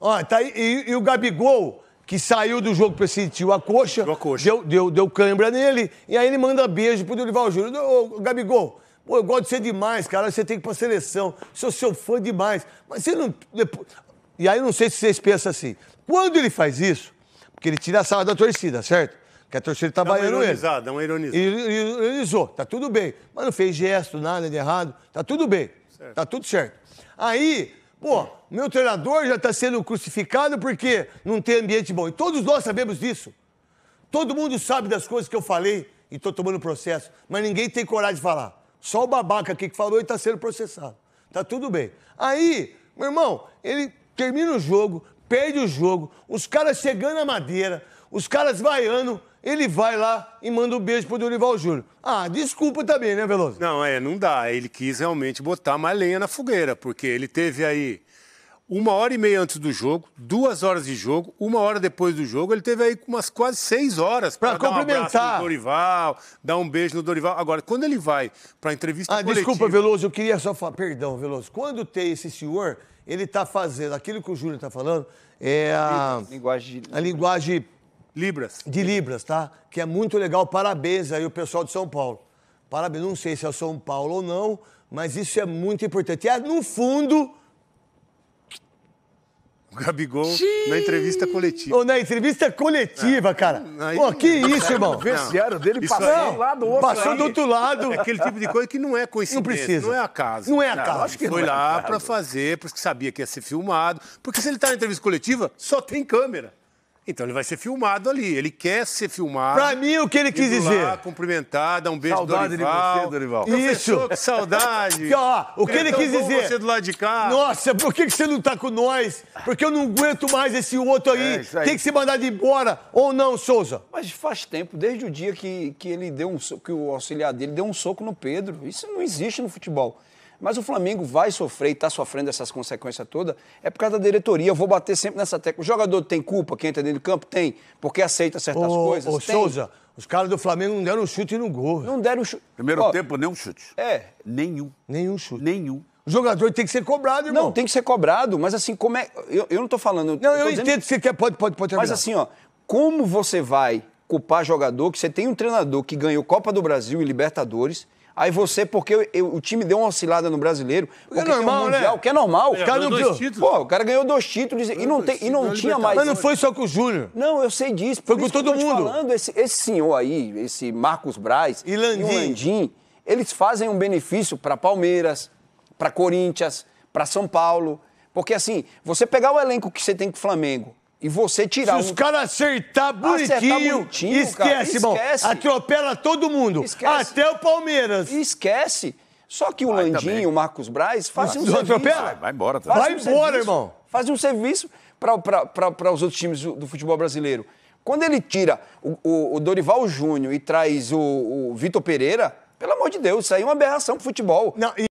Ó, tá aí, e, e o Gabigol, que saiu do jogo para sentir a coxa, deu, a coxa. Deu, deu, deu cãibra nele, e aí ele manda beijo pro Dorival Júnior. Ô, Gabigol, pô, eu gosto de você demais, cara, você tem que ir pra seleção, sou seu fã demais. Mas você não... E aí não sei se vocês pensam assim, quando ele faz isso, porque ele tira a sala da torcida, certo? Porque a torcida tá baiando ele. Dá uma ironizada. Ironizou, tá tudo bem. Mas não fez gesto, nada de errado, tá tudo bem. Certo. Tá tudo certo. Aí Pô, meu treinador já está sendo crucificado porque não tem ambiente bom. E todos nós sabemos disso. Todo mundo sabe das coisas que eu falei e estou tomando processo, mas ninguém tem coragem de falar. Só o babaca aqui que falou e está sendo processado. Tá tudo bem. Aí, meu irmão, ele termina o jogo, perde o jogo, os caras chegando na madeira, os caras vaiando, ele vai lá e manda um beijo pro Dorival Júnior. Ah, desculpa também, né, Veloso? Não, é, não dá. Ele quis realmente botar mais lenha na fogueira, porque ele teve aí uma hora e meia antes do jogo, duas horas de jogo, uma hora depois do jogo, ele teve aí umas quase seis horas para cumprimentar um no Dorival, dar um beijo no Dorival. Agora, quando ele vai para entrevista ah, coletiva... desculpa, Veloso, eu queria só falar, perdão, Veloso, quando tem esse senhor, ele está fazendo aquilo que o Júlio está falando, é a linguagem, a linguagem libras de libras, tá? Que é muito legal. Parabéns aí o pessoal de São Paulo. Parabéns, não sei se é São Paulo ou não, mas isso é muito importante. E é no fundo Gabigol Xiii. na entrevista coletiva. Ou na entrevista coletiva, é. cara. Aí, Pô, que isso, irmão. O vestiário dele passou aí, do lado é outro. Passou aí. do outro lado. É aquele tipo de coisa que não é coincidência. Não precisa. Não é acaso. Não é acaso. Não, acho que foi é lá é pra fazer, porque sabia que ia ser filmado. Porque se ele tá na entrevista coletiva, só tem câmera. Então ele vai ser filmado ali, ele quer ser filmado. Pra mim, o que ele quis dizer? Lá, cumprimentar, dar um beijo saudade Dorival. de você, Dorival. Isso! que saudade! ó, o que ele, quis então, dizer? você do lado de cá. Nossa, por que, que você não tá com nós? Porque eu não aguento mais esse outro aí. É, aí. Tem que ser mandado embora ou não, Souza? Mas faz tempo, desde o dia que, que ele deu um que o auxiliar dele deu um soco no Pedro. Isso não existe no futebol. Mas o Flamengo vai sofrer e está sofrendo essas consequências todas, é por causa da diretoria. Eu vou bater sempre nessa tecla. O jogador tem culpa, quem entra dentro do campo? Tem, porque aceita certas ô, coisas. Ô, tem. Souza, os caras do Flamengo não deram um chute no gol. Não deram chute. Primeiro Ó, tempo, nenhum chute. É. Nenhum. Nenhum chute. Nenhum. O jogador tem que ser cobrado, irmão. Não, tem que ser cobrado, mas assim, como é. Eu, eu não tô falando. não, eu, eu dizendo... entendo que você quer, pode, pode, pode terminar. Mas assim, ó, como você vai culpar jogador que você tem um treinador que ganhou Copa do Brasil e Libertadores, Aí você, porque eu, eu, o time deu uma oscilada no brasileiro, porque é normal, tem um né? mundial, né? que é normal. É, cara ganhou dois títulos. Pô, o cara ganhou dois títulos e não, tem, e não tinha mais. Mas não foi só com o Júnior. Não, eu sei disso. Foi com todo mundo. Falando, esse, esse senhor aí, esse Marcos Braz e Landim, e o Landim eles fazem um benefício para Palmeiras, para Corinthians, para São Paulo. Porque assim, você pegar o elenco que você tem com o Flamengo, e você tirar Se um... os caras acertar bonitinho, acertar bonitinho esquece, cara, esquece. Bom, atropela todo mundo. Esquece. Até o Palmeiras. Esquece. Só que o vai Landinho, também. o Marcos Braz, fazem um Não, serviço. Atropela? Vai embora. Vai um embora, serviço, irmão. Fazem um serviço para os outros times do, do futebol brasileiro. Quando ele tira o, o, o Dorival Júnior e traz o, o Vitor Pereira, pelo amor de Deus, isso aí é uma aberração pro futebol. Não, e...